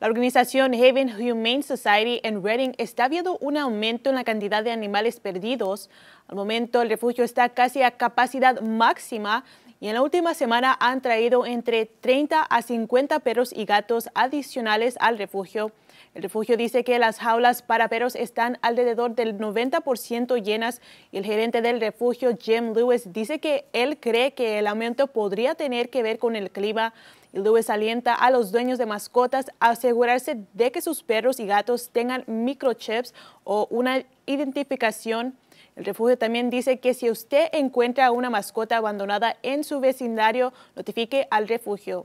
La organización Haven Humane Society en Reading está viendo un aumento en la cantidad de animales perdidos. Al momento, el refugio está casi a capacidad máxima en la última semana han traído entre 30 a 50 perros y gatos adicionales al refugio. El refugio dice que las jaulas para perros están alrededor del 90% llenas y el gerente del refugio, Jim Lewis, dice que él cree que el aumento podría tener que ver con el clima. Lewis alienta a los dueños de mascotas a asegurarse de que sus perros y gatos tengan microchips o una identificación el refugio también dice que si usted encuentra una mascota abandonada en su vecindario, notifique al refugio.